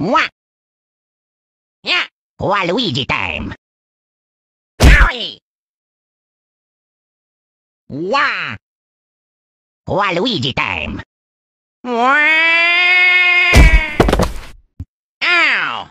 Mwah! Yeah! Waluigi time! Owie! Wah! Waluigi time! Wah! Ow!